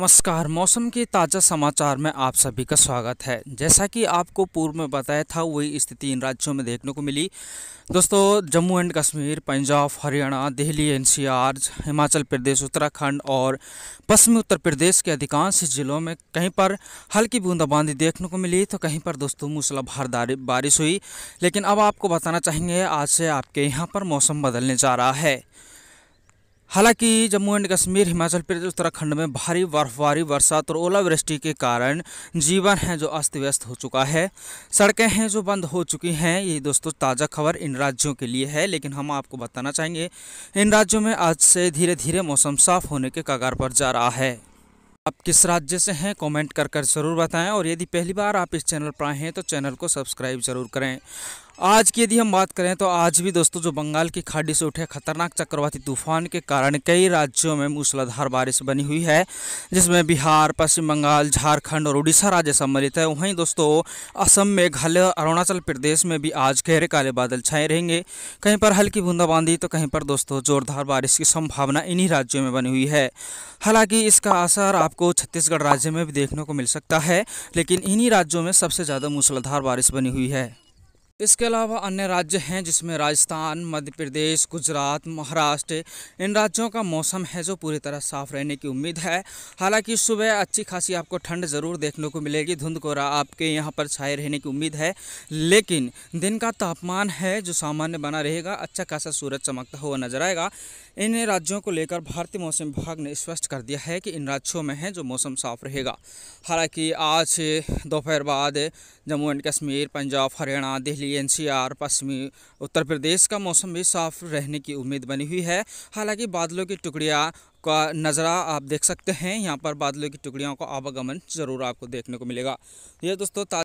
नमस्कार मौसम के ताज़ा समाचार में आप सभी का स्वागत है जैसा कि आपको पूर्व में बताया था वही स्थिति इन राज्यों में देखने को मिली दोस्तों जम्मू एंड कश्मीर पंजाब हरियाणा दिल्ली एनसीआर, हिमाचल प्रदेश उत्तराखंड और पश्चिमी उत्तर प्रदेश के अधिकांश जिलों में कहीं पर हल्की बूंदाबांदी देखने को मिली तो कहीं पर दोस्तों मूसलाधार बारिश हुई लेकिन अब आपको बताना चाहेंगे आज से आपके यहाँ पर मौसम बदलने जा रहा है हालांकि जम्मू एंड कश्मीर हिमाचल प्रदेश उत्तराखंड में भारी बर्फबारी बरसात और ओलावृष्टि के कारण जीवन है जो अस्त व्यस्त हो चुका है सड़कें हैं जो बंद हो चुकी हैं ये दोस्तों ताज़ा खबर इन राज्यों के लिए है लेकिन हम आपको बताना चाहेंगे इन राज्यों में आज से धीरे धीरे मौसम साफ होने के कगार पर जा रहा है आप किस राज्य से हैं कमेंट कर कर ज़रूर बताएं और यदि पहली बार आप इस चैनल पर आए हैं तो चैनल को सब्सक्राइब ज़रूर करें आज की यदि हम बात करें तो आज भी दोस्तों जो बंगाल की खाड़ी से उठे खतरनाक चक्रवाती तूफान के कारण कई राज्यों में मूसलाधार बारिश बनी हुई है जिसमें बिहार पश्चिम बंगाल झारखंड और उड़ीसा राज्य सम्मिलित है वहीं दोस्तों असम मेघालय घल अरुणाचल प्रदेश में भी आज गहरे काले बादल छाए रहेंगे कहीं पर हल्की बूंदाबांदी तो कहीं पर दोस्तों जोरदार बारिश की संभावना इन्हीं राज्यों में बनी हुई है हालांकि इसका असर आपको छत्तीसगढ़ राज्य में भी देखने को मिल सकता है लेकिन इन्हीं राज्यों में सबसे ज़्यादा मूसलाधार बारिश बनी हुई है इसके अलावा अन्य राज्य हैं जिसमें राजस्थान मध्य प्रदेश गुजरात महाराष्ट्र इन राज्यों का मौसम है जो पूरी तरह साफ रहने की उम्मीद है हालांकि सुबह अच्छी खासी आपको ठंड ज़रूर देखने को मिलेगी धुंध कोहरा आपके यहाँ पर छाए रहने की उम्मीद है लेकिन दिन का तापमान है जो सामान्य बना रहेगा अच्छा खासा सूरज चमकता हुआ नजर आएगा इन राज्यों को लेकर भारतीय मौसम विभाग ने स्पष्ट कर दिया है कि इन राज्यों में है जो मौसम साफ रहेगा हालाँकि आज दोपहर बाद जम्मू एंड कश्मीर पंजाब हरियाणा दिल्ली इसलिए एनसीआर पश्चिमी उत्तर प्रदेश का मौसम भी साफ रहने की उम्मीद बनी हुई है हालांकि बादलों की टुकड़ियाँ का नज़रा आप देख सकते हैं यहाँ पर बादलों की टुकड़ियों का आवागमन ज़रूर आपको देखने को मिलेगा ये दोस्तों